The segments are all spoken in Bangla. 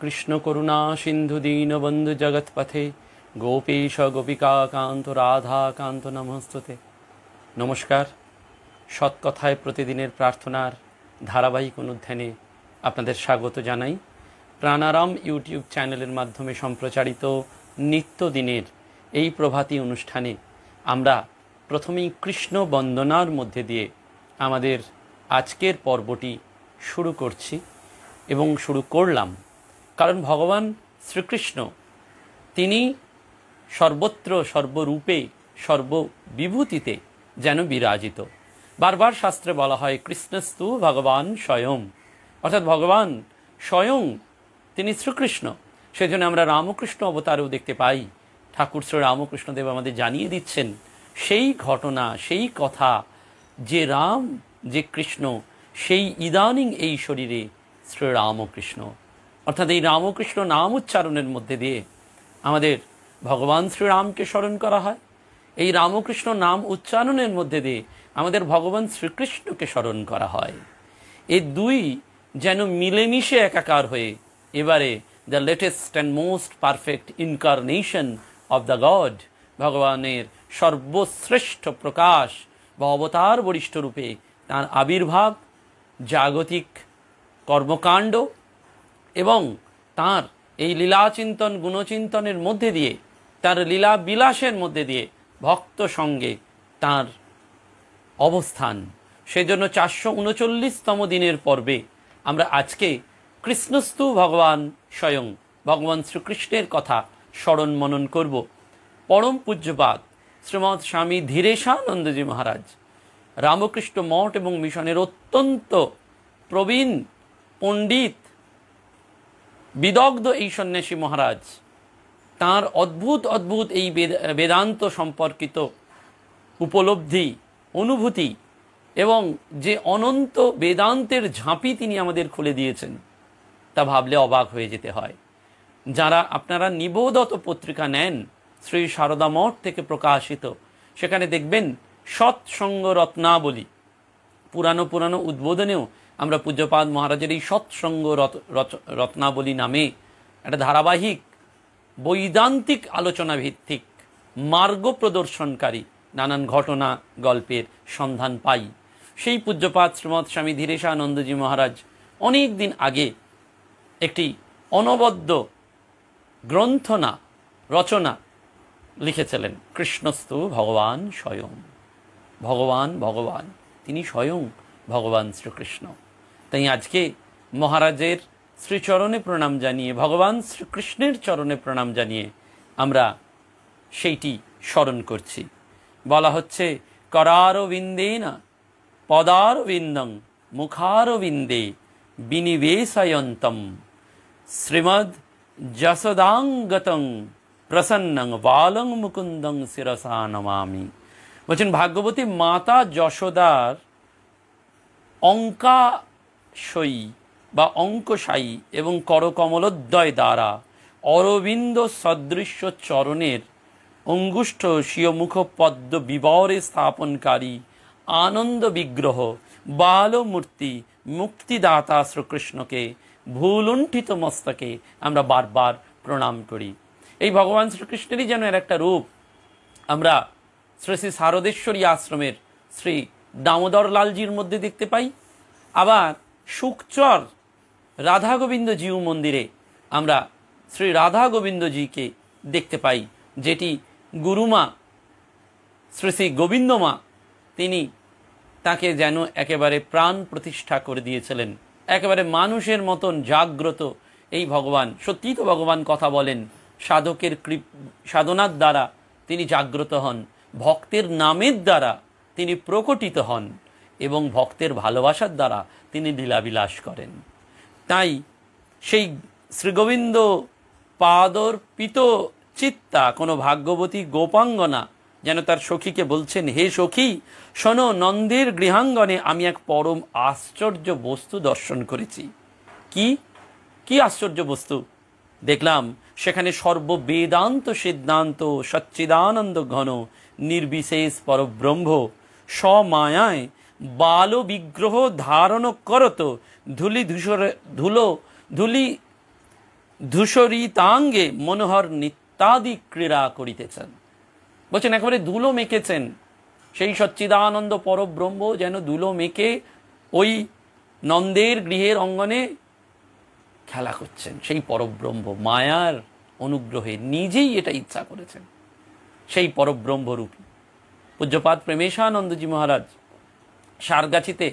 কৃষ্ণ করুণা সিন্ধু দীনবন্ধু জগৎপথে গোপীশ গোপিকা কান্ত রাধা কান্ত নমস্ততে নমস্কার সৎকথায় প্রতিদিনের প্রার্থনার ধারাবাহিক অনুধ্যানে আপনাদের স্বাগত জানাই প্রাণারাম ইউটিউব চ্যানেলের মাধ্যমে সম্প্রচারিত নিত্যদিনের এই প্রভাতী অনুষ্ঠানে আমরা প্রথমেই কৃষ্ণ বন্দনার মধ্যে দিয়ে আমাদের আজকের পর্বটি শুরু করছি এবং শুরু করলাম কারণ ভগবান শ্রীকৃষ্ণ তিনি সর্বত্র সর্বরূপে সর্ববিভূতিতে যেন বিরাজিত বারবার শাস্ত্রে বলা হয় কৃষ্ণস্তু ভগবান স্বয়ং অর্থাৎ ভগবান স্বয়ং তিনি শ্রীকৃষ্ণ সেজন্য আমরা রামকৃষ্ণ অবতারেও দেখতে পাই ঠাকুর শ্রী রামকৃষ্ণদেব আমাদের জানিয়ে দিচ্ছেন সেই ঘটনা সেই কথা যে রাম যে কৃষ্ণ সেই ইদানিং এই শরীরে শ্রীরামকৃষ্ণ অর্থাৎ এই রামকৃষ্ণ নাম উচ্চারণের মধ্যে দিয়ে আমাদের ভগবান শ্রীরামকে স্মরণ করা হয় এই রামকৃষ্ণ নাম উচ্চারণের মধ্যে দিয়ে আমাদের ভগবান শ্রীকৃষ্ণকে স্মরণ করা হয় এই দুই যেন মিলেমিশে একাকার হয়ে এবারে the latest and most perfect incarnation of the god ভগবানের সর্বশ্রেষ্ঠ প্রকাশ বা অবতার বরিষ্ঠ রূপে তার আবির্ভাব জাগতিক কর্মকাণ্ড এবং তার এই লীলাচিন্তন গুণচিন্তনের মধ্যে দিয়ে তার লীলা বিলাসের মধ্যে দিয়ে ভক্ত সঙ্গে তার অবস্থান সেজন্য চারশো উনচল্লিশতম দিনের পর্বে আমরা আজকে কৃষ্ণস্তু ভগবান স্বয়ং ভগবান শ্রীকৃষ্ণের কথা স্মরণ মনন করব পরম পূজ্যপাত শ্রীমৎ স্বামী ধীরেশানন্দজি মহারাজ রামকৃষ্ণ মঠ এবং মিশনের অত্যন্ত প্রবীণ পণ্ডিত বিদগ্ধ এই সন্ন্যাসী মহারাজ তার অদ্ভুত অদ্ভুত এই বেদান্ত সম্পর্কিত উপলব্ধি অনুভূতি এবং যে অনন্ত বেদান্তের ঝাঁপি তিনি আমাদের খুলে দিয়েছেন তা ভাবলে অবাক হয়ে যেতে হয় যারা আপনারা নিবোধত পত্রিকা নেন শ্রী সারদা মঠ থেকে প্রকাশিত সেখানে দেখবেন সৎসঙ্গ রত্নাবলী পুরানো পুরানো উদ্বোধনেও আমরা পূজ্যপাদ মহারাজের এই সৎসঙ্গ রত্নাবলী নামে একটা ধারাবাহিক বৈদান্তিক আলোচনা ভিত্তিক মার্গ প্রদর্শনকারী নানান ঘটনা গল্পের সন্ধান পাই সেই পূজ্যপাত শ্রীমৎ স্বামী ধীরেশানন্দজি মহারাজ অনেক দিন আগে একটি অনবদ্য গ্রন্থনা রচনা লিখেছিলেন কৃষ্ণস্তু ভগবান স্বয়ং ভগবান ভগবান তিনি স্বয়ং ভগবান শ্রীকৃষ্ণ তাই আজকে মহারাজের শ্রীচরণে প্রণাম জানিয়ে ভগবান শ্রীকৃষ্ণের চরণে প্রণাম জানিয়ে আমরা সেইটি স্মরণ করছি বলা হচ্ছে বিন্দে না পদারবিন্দং মুখারবিন্দে বিনিবেশয়ন্তম শ্রীমদ যশদাঙ্গতং প্রসন্নং বালং মুকুন্দং শিরসা নমামি বলছেন ভাগ্যবতী মাতা যশোদার অঙ্কা সই বা অঙ্কশায়ী এবং করকমলোদ্দয় দ্বারা অরবিন্দ সদৃশ্য চরণের অঙ্গুষ্ঠ মুখ পদ্ম বিবরে স্থাপনকারী আনন্দ বিগ্রহ বালমূর্তি মুক্তিদাতা শ্রীকৃষ্ণকে ভুলুণ্ঠিত মস্তকে আমরা বারবার প্রণাম করি এই ভগবান শ্রীকৃষ্ণেরই যেন এর একটা রূপ আমরা শ্রী শ্রী শারদেশ্বরী আশ্রমের শ্রী দামোদর লালজির মধ্যে দেখতে পাই আবার সুকচর রাধা গোবিন্দ জিউ মন্দিরে আমরা শ্রী রাধা গোবিন্দজিকে দেখতে পাই যেটি গুরুমা শ্রী শ্রী গোবিন্দমা তিনি তাকে যেন একেবারে প্রাণ প্রতিষ্ঠা করে দিয়েছিলেন একেবারে মানুষের মতন জাগ্রত এই ভগবান সত্যিই তো ভগবান কথা বলেন সাধকের কৃপ সাধনার দ্বারা তিনি জাগ্রত হন ভক্তের নামের দ্বারা তিনি প্রকটিত হন এবং ভক্তের ভালোবাসার দ্বারা তিনি লীলাবিলাস করেন তাই সেই শ্রীগোবিন্দ পাদর পিত চিত্তা কোনো ভাগ্যবতী গোপাঙ্গনা যেন তার সখীকে বলছেন হে সখী শোনো নন্দের গৃহাঙ্গনে আমি এক পরম আশ্চর্য বস্তু দর্শন করেছি কি কি আশ্চর্য বস্তু দেখলাম সেখানে সর্ববেদান্ত সিদ্ধান্ত সচ্চিদানন্দ ঘন নির্বিশেষ পরব্রহ্ম স্বমায়ায় বাল বিগ্রহ ধারণ করত ধুলি ধূসর ধুলো ধুলি ধূসরিতাঙ্গে মনোহর নিত্যাদি ক্রীড়া করিতেছেন বলছেন একেবারে ধুলো মেখেছেন সেই সচ্চিদানন্দ পরব্রহ্ম যেন ধুলো মেখে ওই নন্দের গৃহের অঙ্গনে খেলা করছেন সেই পরব্রহ্ম মায়ার অনুগ্রহে নিজেই এটা ইচ্ছা করেছেন সেই পরব্রহ্মরূপী পূজ্যপাত প্রেমেশানন্দজি মহারাজ সারগাছিতে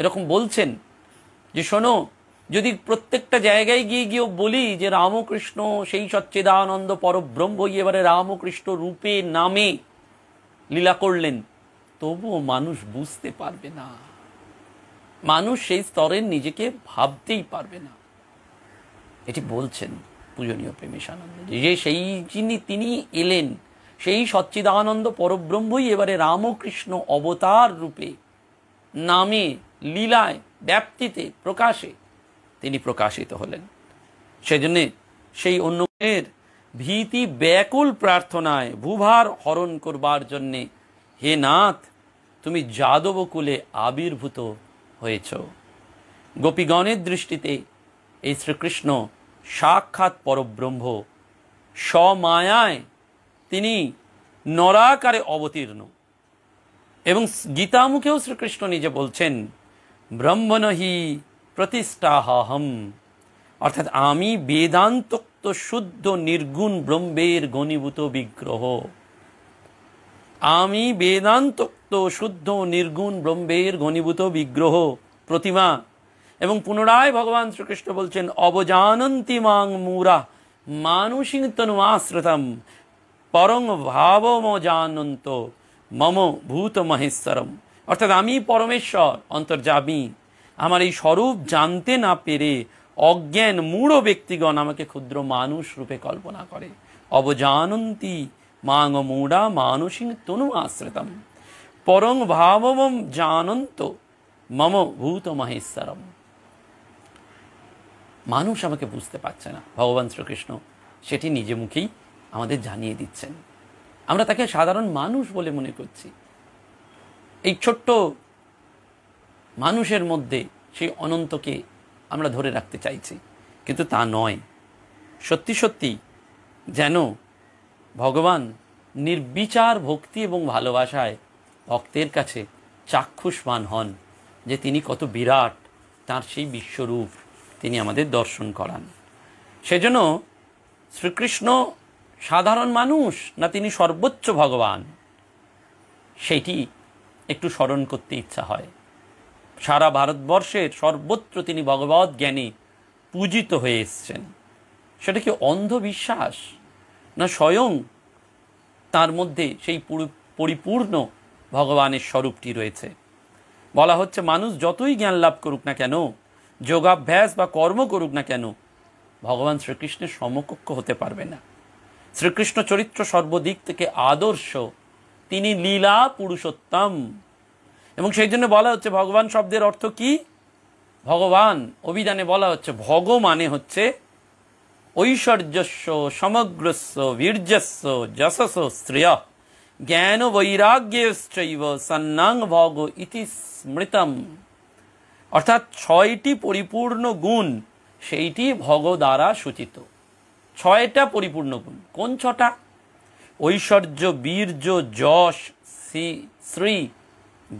এরকম বলছেন যে শোনো যদি প্রত্যেকটা জায়গায় গিয়ে গিয়েও বলি যে রামকৃষ্ণ সেই সচ্চেদানন্দ পরব্রহ্ম এবারে রামকৃষ্ণ রূপে নামে লীলা করলেন তবুও মানুষ বুঝতে পারবে না মানুষ সেই স্তরের নিজেকে ভাবতেই পারবে না এটি বলছেন পূজনীয় প্রেমেশানন্দ যে সেই যিনি তিনি এলেন সেই সচ্চিদানন্দ পরব্রহ্মই এবারে রামকৃষ্ণ অবতার রূপে নামে লীলায় ব্যাপ্তিতে প্রকাশে তিনি প্রকাশিত হলেন সেজন্যে সেই অন্যের ভীতি ব্যাকুল প্রার্থনায় ভূভার হরণ করবার জন্যে হে নাথ তুমি যাদবকুলে আবির্ভূত হয়েছ গোপীগণের দৃষ্টিতে এই শ্রীকৃষ্ণ সাক্ষাৎ পরব্রহ্ম স্বমায়ায় তিনি নরাকারে অবতীর্ণ এবং গীতা মুখেও শ্রীকৃষ্ণ নিজে বলছেন ব্রহ্মণহি প্রতিষ্ঠাহম অর্থাৎ আমি বেদান্তোক্ত শুদ্ধ নির্গুণ ব্রহ্মের গণীভূত বিগ্রহ আমি বেদান্তোক্ত শুদ্ধ নির্গুণ ব্রহ্মের ঘনীভূত বিগ্রহ প্রতিমা এবং পুনরায় ভগবান শ্রীকৃষ্ণ বলছেন অবজানন্তি মাং মূরা মানসিং তনুমাশ্রিতম পরং ভাবম জানন্ত মম ভূত মহেশ্বরম অর্থাৎ আমি পরমেশ্বর অন্তর্যামী আমার এই স্বরূপ জানতে না পেরে অজ্ঞান মূঢ় ব্যক্তিগণ আমাকে ক্ষুদ্র মানুষ রূপে কল্পনা করে অবজানন্তি মাং মূঢ়া মানসিং তনু আশ্রিতম পরং ভাবম জানন্ত মম ভূত মহেশ্বরম মানুষ আমাকে বুঝতে পারছে না ভগবান শ্রীকৃষ্ণ সেটি নিজে মুখেই আমাদের জানিয়ে দিচ্ছেন আমরা তাকে সাধারণ মানুষ বলে মনে করছি এই ছোট্ট মানুষের মধ্যে সেই অনন্তকে আমরা ধরে রাখতে চাইছি কিন্তু তা নয় সত্যি সত্যি যেন ভগবান নির্বিচার ভক্তি এবং ভালোবাসায় ভক্তের কাছে চাক্ষুষমান হন যে তিনি কত বিরাট তার সেই বিশ্বরূপ তিনি আমাদের দর্শন করান সেজন্য শ্রীকৃষ্ণ সাধারণ মানুষ না তিনি সর্বোচ্চ ভগবান সেটি একটু স্মরণ করতে ইচ্ছা হয় সারা ভারতবর্ষের সর্বত্র তিনি ভগবত জ্ঞানে পূজিত হয়ে এসছেন সেটা কি অন্ধবিশ্বাস না স্বয়ং তার মধ্যে সেই পরিপূর্ণ ভগবানের স্বরূপটি রয়েছে বলা হচ্ছে মানুষ যতই জ্ঞান লাভ করুক না কেন যোগাভ্যাস বা কর্ম করুক না কেন ভগবান শ্রীকৃষ্ণের সমকক্ষ হতে পারবে না শ্রীকৃষ্ণ চরিত্র সর্বদিক থেকে আদর্শ তিনি লীলা পুরুষোত্তম এবং সেই জন্য বলা হচ্ছে ভগবান শব্দের অর্থ কি ভগবান অভিধানে বলা হচ্ছে ভগ মানে হচ্ছে ঐশ্বর্যস্য সমগ্রস্য বীর্যস্য যশস শ্রেয় জ্ঞান বৈরাগ্যশ্চৈব সন্নাং ভগ ইতি স্মৃতম অর্থাৎ ছয়টি পরিপূর্ণ গুণ সেইটি ভগ দ্বারা সূচিত ছয়টা পরিপূর্ণ গুণ কোন ছটা ঐশ্বর্য বীর্য যশ শ্রী শ্রী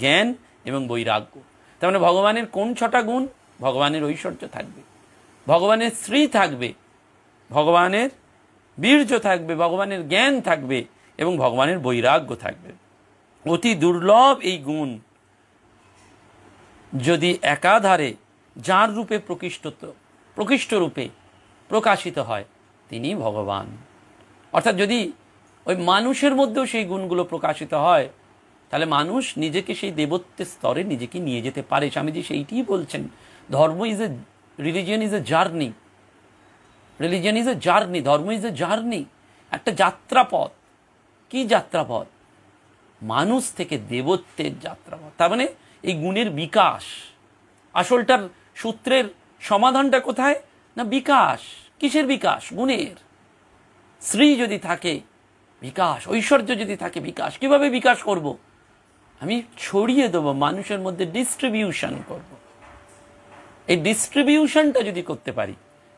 জ্ঞান এবং বৈরাগ্য তার মানে ভগবানের কোন ছটা গুণ ভগবানের ঐশ্বর্য থাকবে ভগবানের শ্রী থাকবে ভগবানের বীর্য থাকবে ভগবানের জ্ঞান থাকবে এবং ভগবানের বৈরাগ্য থাকবে অতি দুর্লভ এই গুণ যদি একাধারে যার রূপে প্রকৃষ্ট প্রকৃষ্ট রূপে প্রকাশিত হয় তিনি ভগবান অর্থাৎ যদি ওই মানুষের মধ্যেও সেই গুণগুলো প্রকাশিত হয় তাহলে মানুষ নিজেকে সেই দেবত্বের স্তরে নিজেকে নিয়ে যেতে পারে স্বামীজি সেইটিই বলছেন ধর্ম is a religion is a journey religion is a journey ধর্ম ইজ এ জার্নি একটা যাত্রাপথ কি যাত্রাপথ মানুষ থেকে দেবত্বের যাত্রাপথ তার মানে এই গুণের বিকাশ আসলটার সূত্রের সমাধানটা কোথায় না বিকাশ কিসের বিকাশ গুণের শ্রী যদি থাকে বিকাশ ঐশ্বর্য যদি থাকে বিকাশ কিভাবে বিকাশ করব। আমি ছড়িয়ে দেবো মানুষের মধ্যে ডিস্ট্রিবিউশন করব। এই ডিস্ট্রিবিউশনটা যদি করতে পারি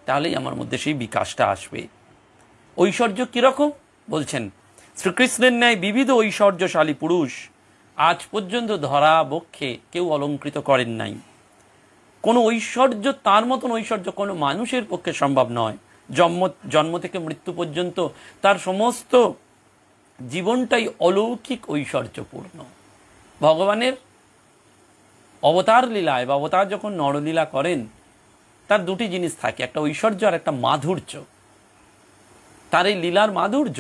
তাহলেই আমার মধ্যে সেই বিকাশটা আসবে ঐশ্বর্য কীরকম বলছেন শ্রীকৃষ্ণের ন্যায় বিবিধ ঐশ্বর্যশালী পুরুষ আজ পর্যন্ত ধরা বক্ষে কেউ অলঙ্কৃত করেন নাই কোনো ঐশ্বর্য তার মতন ঐশ্বর্য কোনো মানুষের পক্ষে সম্ভব নয় জন্ম জন্ম থেকে মৃত্যু পর্যন্ত তার সমস্ত জীবনটাই অলৌকিক ঐশ্বর্যপূর্ণ ভগবানের অবতার লীলায় বা অবতার যখন নরলীলা করেন তার দুটি জিনিস থাকে একটা ঐশ্বর্য আর একটা মাধুর্য তার এই লীলার মাধুর্য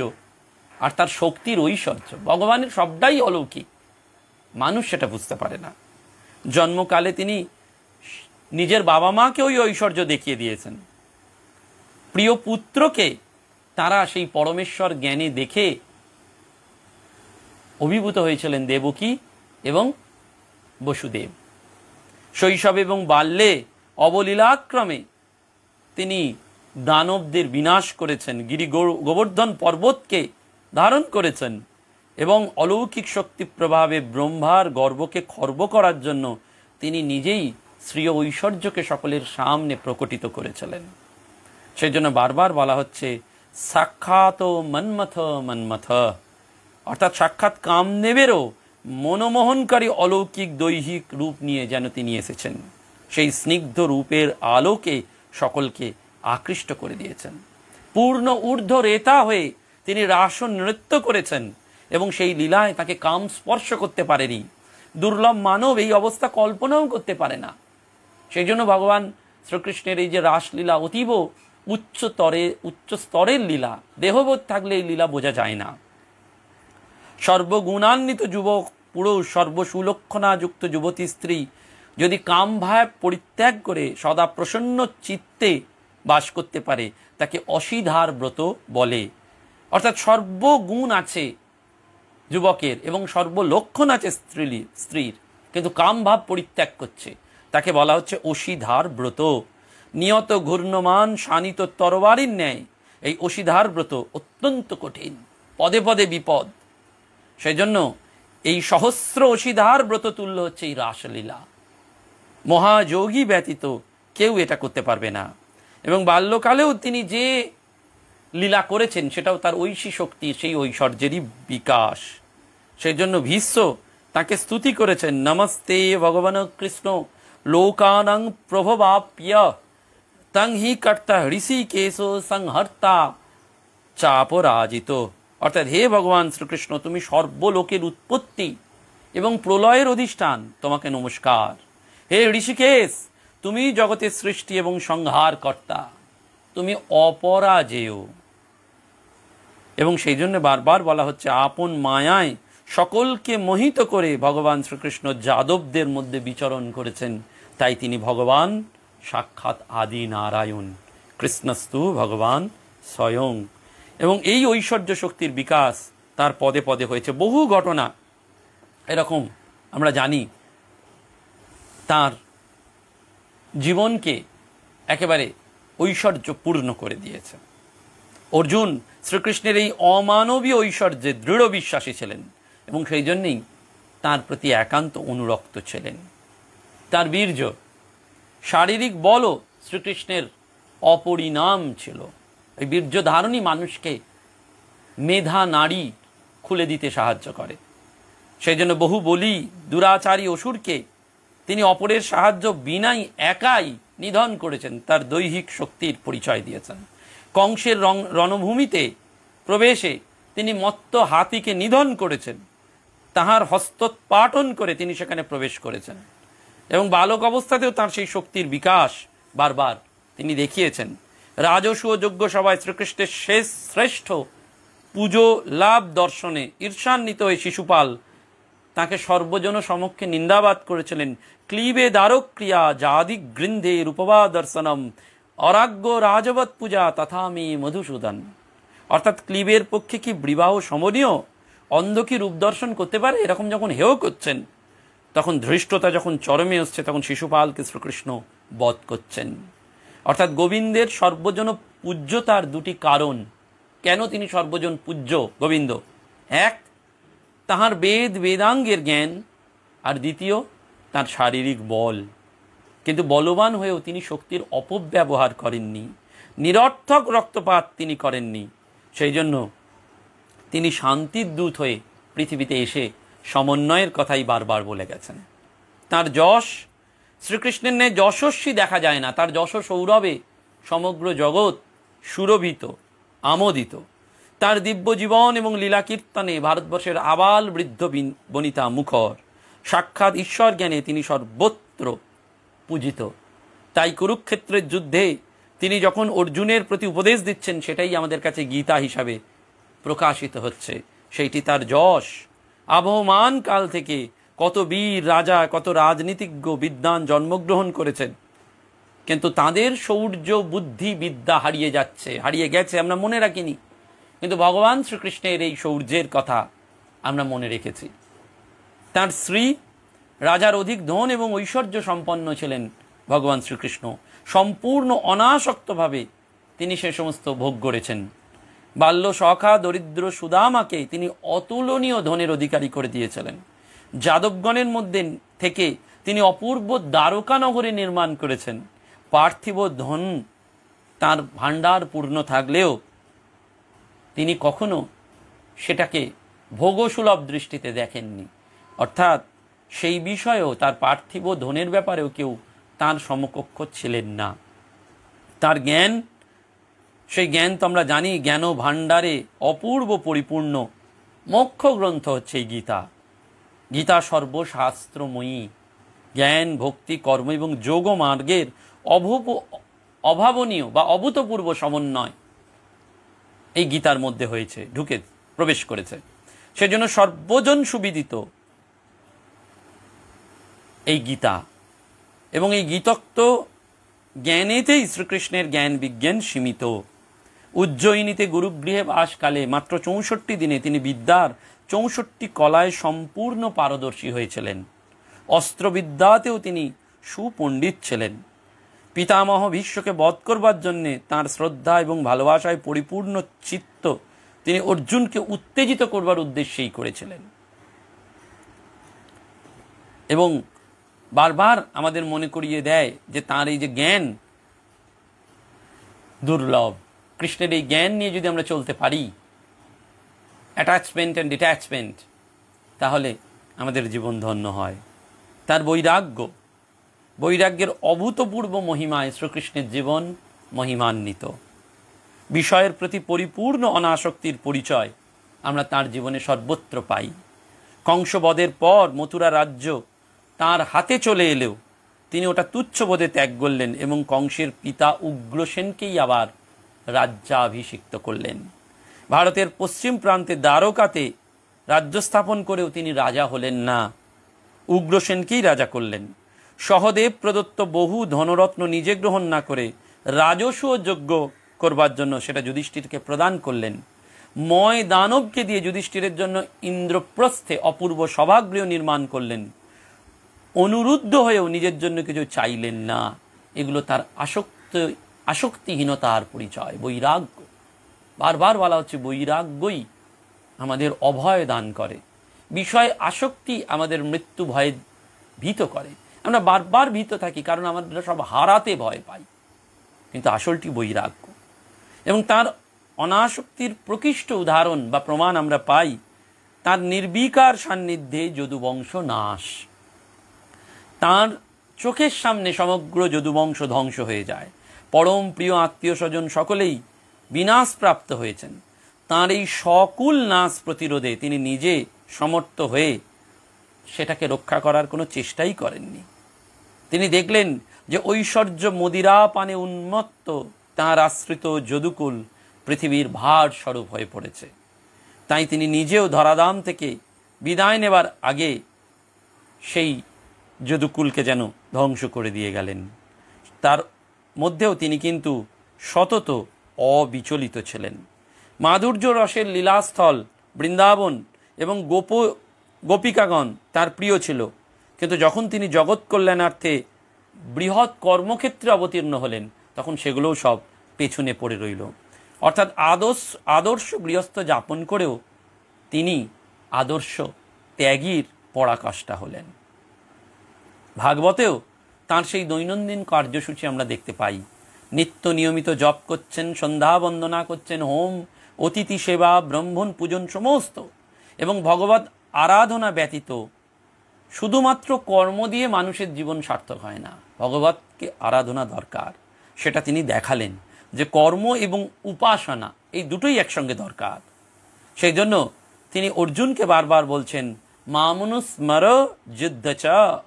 আর তার শক্তির ঐশ্বর্য ভগবানের সবটাই অলৌকিক মানুষ সেটা বুঝতে পারে না জন্মকালে তিনি নিজের বাবা মাকে ওই ঐশ্বর্য দেখিয়ে দিয়েছেন প্রিয় পুত্রকে তারা সেই পরমেশ্বর জ্ঞানে দেখে অভিভূত হয়েছিলেন দেবকী এবং বসুদেব শৈশব এবং বাল্যে অবলীলাক্রমে তিনি দানবদের বিনাশ করেছেন গিরি গোবর্ধন পর্বতকে ধারণ করেছেন এবং অলৌকিক শক্তি প্রভাবে ব্রহ্মার গর্বকে খর্ব করার জন্য তিনি নিজেই স্ত্রীয় ঐশ্বর্যকে সকলের সামনে প্রকটিত করেছিলেন সেই জন্য বারবার বলা হচ্ছে সাক্ষাৎ মনমথ মনমথ অর্থাৎ সাক্ষাৎ কামদেবেরও মনোমোহনকারী অলৌকিক দৈহিক রূপ নিয়ে যেন তিনি এসেছেন সেই স্নিগ্ধ রূপের আলোকে সকলকে আকৃষ্ট করে দিয়েছেন পূর্ণ ঊর্ধ্ব রেতা হয়ে তিনি রাস নৃত্য করেছেন এবং সেই লীলায় তাকে কাম স্পর্শ করতে পারেনি দুর্লভ মানব এই অবস্থা কল্পনাও করতে পারে না সেই জন্য ভগবান শ্রীকৃষ্ণের এই যে রাসলীলা অতীব উচ্চতরে উচ্চ স্তরের লীলা দেহবোধ থাকলে এই লীলা বোঝা যায় না সর্বগুণান্বিত যুবক পুরুষ যুক্ত যুবতী স্ত্রী যদি কাম ভাব পরিত্যাগ করে সদা প্রসন্ন চিত্তে বাস করতে পারে তাকে অসিধার ব্রত বলে অর্থাৎ সর্বগুণ আছে যুবকের এবং সর্বলক্ষণ আছে স্ত্রীর স্ত্রীর কিন্তু কাম ভাব পরিত্যাগ করছে তাকে বলা হচ্ছে অসিধার ব্রত নিয়ত ঘূর্ণমান শানিত তরবারির ন্যায় এই অসিধার ব্রত অত্যন্ত কঠিন পদে পদে বিপদ সেজন্য এই সহস্র অসিধার ব্রত তুল্য হচ্ছে এই রাসলীলা মহাযোগী ব্যতীত কেউ এটা করতে পারবে না এবং বাল্যকালেও তিনি যে লীলা করেছেন সেটাও তার ঐশী শক্তি সেই ঐশ্বর্যেরই বিকাশ সেই জন্য ভীষ্ম তাকে স্তুতি করেছেন নমস্তে ভগবান কৃষ্ণ लोकानंग प्रभवाप्य তং হি কট্ট ঋষিকেশ সংহর্তা চাপরাজিত অর্থাৎ হে ভগবান শ্রীকৃষ্ণ তুমি সর্বলোকের উৎপত্তি এবং প্রলয়ের অধিষ্ঠান তোমাকে নমস্কার হে ঋষিকেশ তুমি জগতের সৃষ্টি এবং সংহার কর্তা তুমি অপরাজেয় এবং সেই জন্য বারবার বলা হচ্ছে আপন মায়ায় সকলকে মোহিত করে ভগবান শ্রীকৃষ্ণ যাদবদের মধ্যে বিচরণ করেছেন তাই তিনি ভগবান সাক্ষাৎ আদি নারায়ণ কৃষ্ণস্তু ভগবান স্বয়ং এবং এই ঐশ্বর্য শক্তির বিকাশ তার পদে পদে হয়েছে বহু ঘটনা এরকম আমরা জানি তার জীবনকে একেবারে ঐশ্বর্যপূর্ণ করে দিয়েছে অর্জুন শ্রীকৃষ্ণের এই অমানবীয় ঐশ্বর্যে দৃঢ় বিশ্বাসী ছিলেন এবং সেই জন্যেই তাঁর প্রতি একান্ত অনুরক্ত ছিলেন তার বীর্য শারীরিক বলও শ্রীকৃষ্ণের অপরিণাম ছিল এই বীর্য ধারণই মানুষকে মেধা নারী খুলে দিতে সাহায্য করে সেই জন্য বহু বলি দুরাচারী অসুরকে তিনি অপরের সাহায্য বিনাই একাই নিধন করেছেন তার দৈহিক শক্তির পরিচয় দিয়েছেন কংসের রং রণভূমিতে প্রবেশে তিনি মত্ত হাতিকে নিধন করেছেন তাহার হস্তোৎপাটন করে তিনি সেখানে প্রবেশ করেছেন এবং বালক অবস্থাতেও তার সেই শক্তির বিকাশ বারবার তিনি দেখিয়েছেন রাজস্ব যোগ্য সভায় শ্রীকৃষ্ণের শেষ শ্রেষ্ঠ পুজো লাভ দর্শনে ঈর্ষান্বিত হয়ে শিশুপাল তাকে সর্বজন সমক্ষে নিন্দাবাদ করেছিলেন ক্লিবে দ্বারক্রিয়া জাদি গৃন্ধে রূপবা দর্শনম অরাগ্য রাজবত পূজা তথামি মধুসূদন অর্থাৎ ক্লিবের পক্ষে কি বিবাহ সমনীয় অন্ধ কি রূপদর্শন করতে পারে এরকম যখন হেও করছেন তখন ধৃষ্টতা যখন চরমে আসছে তখন শিশুপালকে শ্রীকৃষ্ণ বধ করছেন অর্থাৎ গোবিন্দের সর্বজন পূজ্যতার দুটি কারণ কেন তিনি সর্বজন পূজ্য গোবিন্দ এক তাহার বেদ বেদাঙ্গের জ্ঞান আর দ্বিতীয় তার শারীরিক বল কিন্তু বলবান হয়েও তিনি শক্তির অপব্যবহার করেননি নিরর্থক রক্তপাত তিনি করেননি সেই জন্য তিনি শান্তির দূত হয়ে পৃথিবীতে এসে সমন্বয়ের কথাই বারবার বলে গেছেন তার যশ শ্রীকৃষ্ণের ন্যায় যশস্বী দেখা যায় না তার যশ সৌরভে সমগ্র জগৎ সুরভিত আমোদিত তার দিব্য জীবন এবং লীলা কীর্তনে ভারতবর্ষের আবাল বৃদ্ধ বনিতা মুখর সাক্ষাৎ ঈশ্বর জ্ঞানে তিনি সর্বত্র পূজিত তাই কুরুক্ষেত্রের যুদ্ধে তিনি যখন অর্জুনের প্রতি উপদেশ দিচ্ছেন সেটাই আমাদের কাছে গীতা হিসাবে প্রকাশিত হচ্ছে সেইটি তার যশ আবহমান কাল থেকে কত বীর রাজা কত রাজনীতিজ্ঞ বিদ্যান জন্মগ্রহণ করেছেন কিন্তু তাদের শৌর্য বুদ্ধি বিদ্যা হারিয়ে যাচ্ছে হারিয়ে গেছে আমরা মনে রাখিনি কিন্তু ভগবান শ্রীকৃষ্ণের এই সৌর্যের কথা আমরা মনে রেখেছি তার শ্রী রাজার অধিক ধন এবং ঐশ্বর্য সম্পন্ন ছিলেন ভগবান শ্রীকৃষ্ণ সম্পূর্ণ অনাসক্তভাবে তিনি সে সমস্ত ভোগ করেছেন বাল্য সখা দরিদ্র সুদামাকে তিনি অতুলনীয় ধনের অধিকারী করে দিয়েছিলেন যাদবগণের মধ্যে থেকে তিনি অপূর্ব দ্বারকানগরী নির্মাণ করেছেন পার্থিব ধন তার ভাণ্ডার পূর্ণ থাকলেও তিনি কখনো সেটাকে ভোগসুলভ দৃষ্টিতে দেখেননি অর্থাৎ সেই বিষয়েও তার পার্থিব ধনের ব্যাপারেও কেউ তার সমকক্ষ ছিলেন না তার জ্ঞান সেই জ্ঞান তো আমরা জানি জ্ঞান ভাণ্ডারে অপূর্ব পরিপূর্ণ মোক্ষ গ্রন্থ হচ্ছে এই গীতা গীতা সর্বশাস্ত্রময়ী জ্ঞান ভক্তি কর্ম এবং যোগ মার্গের অভূপ অভাবনীয় বা অভূতপূর্ব সমন্বয় এই গীতার মধ্যে হয়েছে ঢুকে প্রবেশ করেছে সেজন্য সর্বজন সুবিদিত এই গীতা এবং এই গীতক্ত জ্ঞানেতেই শ্রীকৃষ্ণের জ্ঞান বিজ্ঞান সীমিত উজ্জয়িনীতে গুরুগৃহে বাসকালে মাত্র চৌষট্টি দিনে তিনি বিদ্যার চৌষট্টি কলায় সম্পূর্ণ পারদর্শী হয়েছিলেন অস্ত্রবিদ্যাতেও তিনি সুপণ্ডিত ছিলেন পিতামহ ভীষ্মকে বধ করবার জন্যে তার শ্রদ্ধা এবং ভালোবাসায় পরিপূর্ণ চিত্ত তিনি অর্জুনকে উত্তেজিত করবার উদ্দেশ্যেই করেছিলেন এবং বারবার আমাদের মনে করিয়ে দেয় যে তার এই যে জ্ঞান দুর্লভ কৃষ্ণের এই জ্ঞান নিয়ে যদি আমরা চলতে পারি অ্যাটাচমেন্ট অ্যান্ড ডিট্যাচমেন্ট তাহলে আমাদের জীবন ধন্য হয় তার বৈরাগ্য বৈরাগ্যের অভূতপূর্ব মহিমায় শ্রীকৃষ্ণের জীবন মহিমান্বিত বিষয়ের প্রতি পরিপূর্ণ অনাসক্তির পরিচয় আমরা তার জীবনে সর্বত্র পাই কংসবদের পর মথুরা রাজ্য তার হাতে চলে এলেও তিনি ওটা তুচ্ছবোধে ত্যাগ করলেন এবং কংসের পিতা উগ্রসেনকেই আবার রাজ্যাভিষিক্ত করলেন ভারতের পশ্চিম প্রান্তে দ্বারকাতে রাজ্য স্থাপন করেও তিনি রাজা হলেন না উগ্রসেনকেই রাজা করলেন সহদেব প্রদত্ত বহু ধনরত্ন নিজে গ্রহণ না করে রাজস্ব যোগ্য করবার জন্য সেটা যুধিষ্ঠিরকে প্রদান করলেন ময় দানবকে দিয়ে যুধিষ্ঠিরের জন্য ইন্দ্রপ্রস্থে অপূর্ব সভাগৃহ নির্মাণ করলেন অনুরুদ্ধ হয়েও নিজের জন্য কিছু চাইলেন না এগুলো তার আসক্ত আসক্তিহীনতার পরিচয় বৈরাগ্য বারবার বলা হচ্ছে বৈরাগ্যই আমাদের অভয় দান করে বিষয় আসক্তি আমাদের মৃত্যু ভয়ে ভীত করে আমরা বারবার ভীত থাকি কারণ আমরা সব হারাতে ভয় পাই কিন্তু আসলটি বৈরাগ্য এবং তার অনাসক্তির প্রকৃষ্ট উদাহরণ বা প্রমাণ আমরা পাই তার নির্বিকার সান্নিধ্যে যদুবংশ নাশ তার চোখের সামনে সমগ্র যদুবংশ ধ্বংস হয়ে যায় পরম প্রিয় আত্মীয় স্বজন সকলেই বিনাশপ্রাপ্ত হয়েছেন তার এই সকল নাশ প্রতিরোধে তিনি নিজে সমর্থ হয়ে সেটাকে রক্ষা করার কোনো চেষ্টাই করেননি তিনি দেখলেন যে ঐশ্বর্য মদিরা পানে উন্মত্ত তাঁর আশ্রিত যদুকুল পৃথিবীর ভার স্বরূপ হয়ে পড়েছে তাই তিনি নিজেও ধরাধাম থেকে বিদায় নেবার আগে সেই যদুকুলকে যেন ধ্বংস করে দিয়ে গেলেন তার মধ্যেও তিনি কিন্তু সতত অবিচলিত ছিলেন মাধুর্য রসের লীলাস্থল বৃন্দাবন এবং গোপ গোপিকাগণ তার প্রিয় ছিল কিন্তু যখন তিনি জগৎ কল্যাণার্থে বৃহৎ কর্মক্ষেত্রে অবতীর্ণ হলেন তখন সেগুলোও সব পেছনে পড়ে রইল অর্থাৎ আদর্শ আদর্শ গৃহস্থ যাপন করেও তিনি আদর্শ ত্যাগীর পরাকাষ্ঠা হলেন ভাগবতেও তার সেই দৈনন্দিন কার্যসূচি আমরা দেখতে পাই নিত্য নিয়মিত জপ করছেন সন্ধ্যা বন্দনা করছেন হোম অতিথি সেবা ব্রহ্মণ পূজন সমস্ত এবং ভগবত আরাধনা ব্যতীত শুধুমাত্র কর্ম দিয়ে মানুষের জীবন সার্থক হয় না ভগবতকে আরাধনা দরকার সেটা তিনি দেখালেন যে কর্ম এবং উপাসনা এই দুটোই একসঙ্গে দরকার সেই জন্য তিনি অর্জুনকে বারবার বলছেন মামনুস্মর যুদ্ধ চ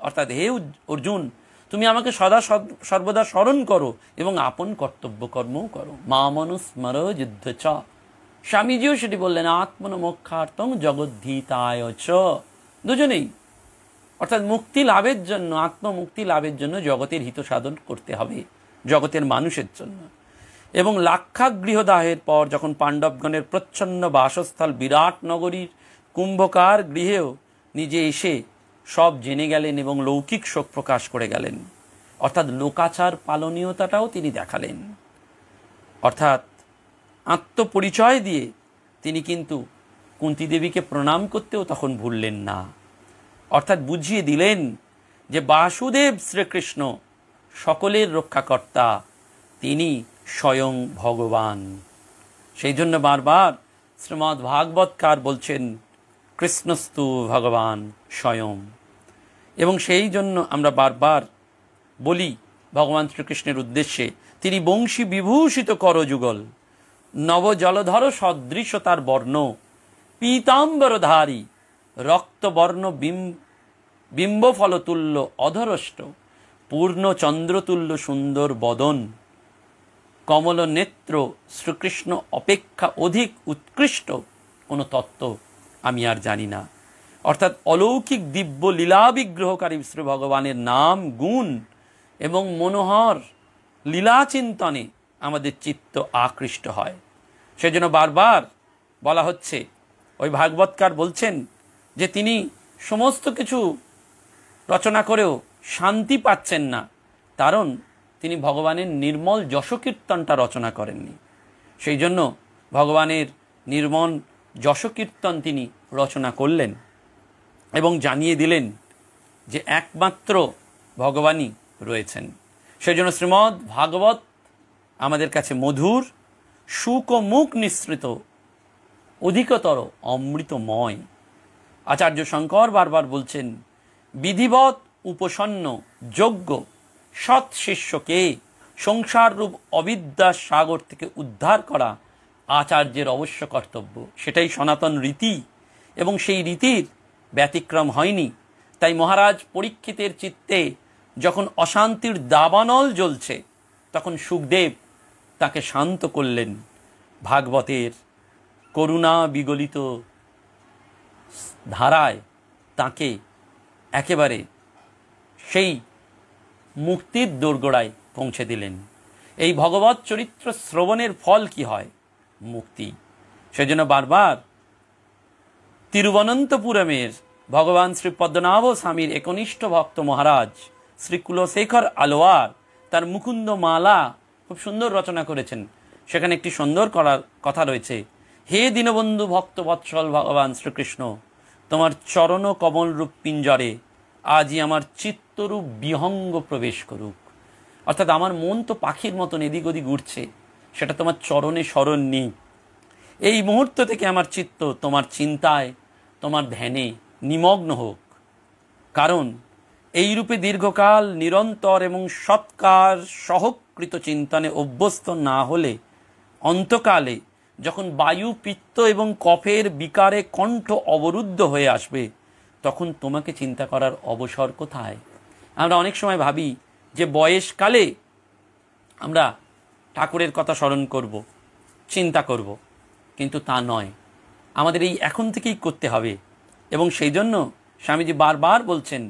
অর্থাৎ হে অর্জুন তুমি আমাকে সদা সর্বদা স্মরণ করো এবং আপন কর্তব্য কর্মও করো মা মনুস্মর যুদ্ধ চ স্বামীজিও সেটি বললেন আত্মনমক্ষার্থং জগদ্ধিতায় চ দুজনেই অর্থাৎ মুক্তি লাভের জন্য আত্মমুক্তি লাভের জন্য জগতের হিত সাধন করতে হবে জগতের মানুষের জন্য এবং লাক্ষাগৃহদাহের পর যখন পাণ্ডবগণের প্রচ্ছন্ন বাসস্থল বিরাট নগরীর কুম্ভকার গৃহেও নিজে এসে সব জেনে গেলেন এবং লৌকিক শোক প্রকাশ করে গেলেন অর্থাৎ লোকাচার পালনীয়তাটাও তিনি দেখালেন অর্থাৎ আত্মপরিচয় দিয়ে তিনি কিন্তু কুন্তিদেবীকে প্রণাম করতেও তখন ভুললেন না অর্থাৎ বুঝিয়ে দিলেন যে বাসুদেব শ্রীকৃষ্ণ সকলের রক্ষাকর্তা তিনি স্বয়ং ভগবান সেই জন্য বারবার শ্রীমদ্ ভাগবতকার বলছেন কৃষ্ণস্তু ভগবান স্বয়ং এবং সেই জন্য আমরা বারবার বলি ভগবান শ্রীকৃষ্ণের উদ্দেশ্যে তিনি বংশী বিভূষিত করযুগল নবজলধর সদৃশ তার বর্ণ পীতাম্বরধারী রক্তবর্ণ বিম্বফলতুল্য অধরষ্ট পূর্ণ চন্দ্রতুল্য সুন্দর বদন কমল নেত্র শ্রীকৃষ্ণ অপেক্ষা অধিক উৎকৃষ্ট কোনো তত্ত্ব আমি আর জানি না অর্থাৎ অলৌকিক দিব্য লীলাবিগ্রহকারী শ্রী ভগবানের নাম গুণ এবং মনোহর লীলা চিন্তনে আমাদের চিত্ত আকৃষ্ট হয় সেজন্য বারবার বলা হচ্ছে ওই ভাগবতকার বলছেন যে তিনি সমস্ত কিছু রচনা করেও শান্তি পাচ্ছেন না কারণ তিনি ভগবানের নির্মল যশকীর্তনটা রচনা করেননি সেই জন্য ভগবানের নির্মল যশকীর্তন তিনি রচনা করলেন এবং জানিয়ে দিলেন যে একমাত্র ভগবানই রয়েছেন সেই জন্য শ্রীমদ্ ভাগবত আমাদের কাছে মধুর সুক ও মুখ নিঃসৃত অধিকতর অমৃতময় আচার্য শঙ্কর বারবার বলছেন বিধিবৎ উপসন্ন যোগ্য সৎ শিষ্যকে সংসাররূপ অবিদ্যা সাগর থেকে উদ্ধার করা আচার্যের অবশ্য কর্তব্য সেটাই সনাতন রীতি এবং সেই রীতির ব্যতিক্রম হয়নি তাই মহারাজ পরীক্ষিতের চিত্তে যখন অশান্তির দাবানল জ্বলছে তখন সুখদেব তাকে শান্ত করলেন ভাগবতের করুণা বিগলিত ধারায় তাকে একেবারে সেই মুক্তির দোরগোড়ায় পৌঁছে দিলেন এই ভগবত চরিত্র শ্রবণের ফল কি হয় মুক্তি সেজন্য বারবার তিরুবনন্তপুরমের ভগবান শ্রী পদ্মনাভ স্বামীর একনিষ্ঠ ভক্ত মহারাজ শ্রী কুলশেখর আলোয়ার তার মুকুন্দ মালা খুব সুন্দর রচনা করেছেন সেখানে একটি সুন্দর করার কথা রয়েছে হে দীনবন্ধু ভক্ত বৎসল ভগবান শ্রীকৃষ্ণ তোমার চরণ কমল রূপ পিঞ্জরে আজই আমার চিত্তরূপ বিহঙ্গ প্রবেশ করুক অর্থাৎ আমার মন তো পাখির মতন এদিক ওদিক উঠছে সেটা তোমার চরণে স্মরণ নেই এই মুহূর্ত থেকে আমার চিত্ত তোমার চিন্তায় তোমার ধ্যানে নিমগ্ন হোক কারণ এই রূপে দীর্ঘকাল নিরন্তর এবং সৎকার সহকৃত চিন্তানে অভ্যস্ত না হলে অন্তকালে যখন বায়ু পিত্ত এবং কফের বিকারে কণ্ঠ অবরুদ্ধ হয়ে আসবে তখন তোমাকে চিন্তা করার অবসর কোথায় আমরা অনেক সময় ভাবি যে বয়সকালে আমরা ঠাকুরের কথা স্মরণ করব চিন্তা করব কিন্তু তা নয় আমাদের এই এখন থেকেই করতে হবে এবং সেই জন্য স্বামীজি বারবার বলছেন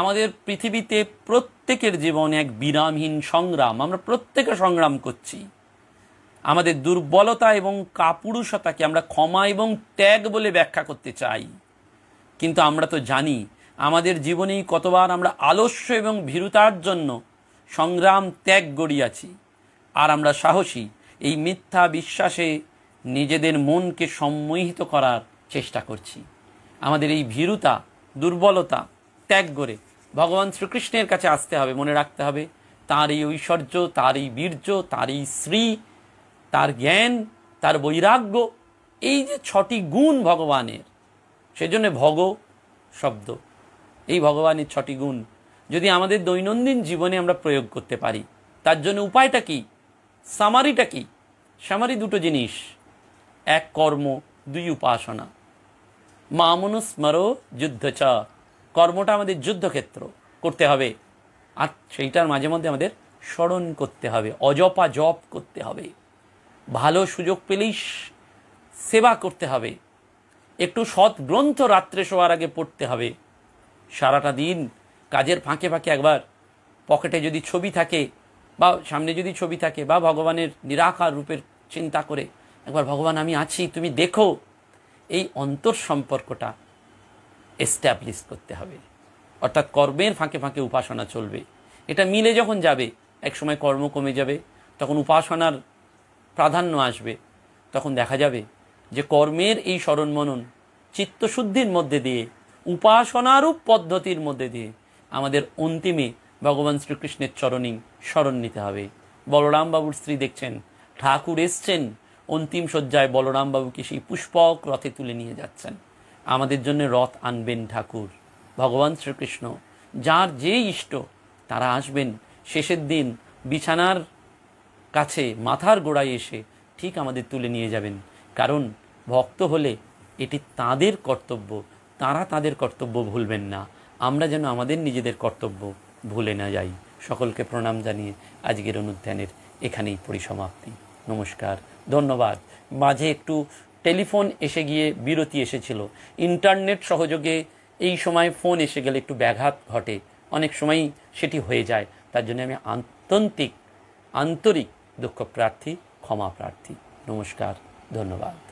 আমাদের পৃথিবীতে প্রত্যেকের জীবন এক বিরামহীন সংগ্রাম আমরা প্রত্যেকে সংগ্রাম করছি আমাদের দুর্বলতা এবং কাপুরুষতাকে আমরা ক্ষমা এবং ত্যাগ বলে ব্যাখ্যা করতে চাই কিন্তু আমরা তো জানি আমাদের জীবনেই কতবার আমরা আলস্য এবং ভীরুতার জন্য সংগ্রাম ত্যাগ গড়িয়াছি আর আমরা সাহসী এই মিথ্যা বিশ্বাসে নিজেদের মনকে সম্মোহিত করার চেষ্টা করছি আমাদের এই ভীরুতা দুর্বলতা ত্যাগ করে ভগবান শ্রীকৃষ্ণের কাছে আসতে হবে মনে রাখতে হবে তার এই ঐশ্বর্য তার এই বীর্য তার এই শ্রী তার জ্ঞান তার বৈরাগ্য এই যে ছটি গুণ ভগবানের সেজন্য ভগ শব্দ এই ভগবানের ছটি গুণ যদি আমাদের দৈনন্দিন জীবনে আমরা প্রয়োগ করতে পারি তার জন্য উপায়টা কী সামারিটা কি সামারি দুটো জিনিস এক কর্ম দুই উপাসনা মামনুস্মর যুদ্ধ চ কর্মটা আমাদের যুদ্ধক্ষেত্র করতে হবে আর সেইটার মাঝে মধ্যে আমাদের স্মরণ করতে হবে অজপা জপ করতে হবে ভালো সুযোগ পেলেই সেবা করতে হবে একটু সৎ গ্রন্থ রাত্রে শোয়ার আগে পড়তে হবে সারাটা দিন কাজের ফাঁকে ফাঁকে একবার পকেটে যদি ছবি থাকে বা সামনে যদি ছবি থাকে বা ভগবানের নিরাকার রূপের চিন্তা করে একবার ভগবান আমি আছি তুমি দেখো এই অন্তর সম্পর্কটা এস্টাবলিশ করতে হবে অর্থাৎ কর্মের ফাঁকে ফাঁকে উপাসনা চলবে এটা মিলে যখন যাবে এক সময় কর্ম কমে যাবে তখন উপাসনার প্রাধান্য আসবে তখন দেখা যাবে যে কর্মের এই স্মরণ মনন চিত্তশুদ্ধির মধ্যে দিয়ে উপাসনারূপ পদ্ধতির মধ্যে দিয়ে আমাদের অন্তিমে ভগবান শ্রীকৃষ্ণের চরণী স্মরণ নিতে হবে বলরামবাবুর স্ত্রী দেখছেন ঠাকুর এসছেন অন্তিম শয্যায় বলরামবাবুকে সেই পুষ্পক রথে তুলে নিয়ে যাচ্ছেন আমাদের জন্য রথ আনবেন ঠাকুর ভগবান শ্রীকৃষ্ণ যার যে ইষ্ট তারা আসবেন শেষের দিন বিছানার কাছে মাথার গোড়ায় এসে ঠিক আমাদের তুলে নিয়ে যাবেন কারণ ভক্ত হলে এটি তাদের কর্তব্য তারা তাদের কর্তব্য ভুলবেন না আমরা যেন আমাদের নিজেদের কর্তব্য ভুলে না যাই সকলকে প্রণাম জানিয়ে আজকের অনুধ্যানের এখানেই পরিসমাপ্তি নমস্কার ধন্যবাদ মাঝে একটু টেলিফোন এসে গিয়ে বিরতি এসেছিল ইন্টারনেট সহযোগে এই সময় ফোন এসে গেলে একটু ব্যাঘাত ঘটে অনেক সময়ই সেটি হয়ে যায় তার জন্য আমি আন্তন্তিক আন্তরিক দুঃখ প্রার্থী ক্ষমা প্রার্থী নমস্কার ধন্যবাদ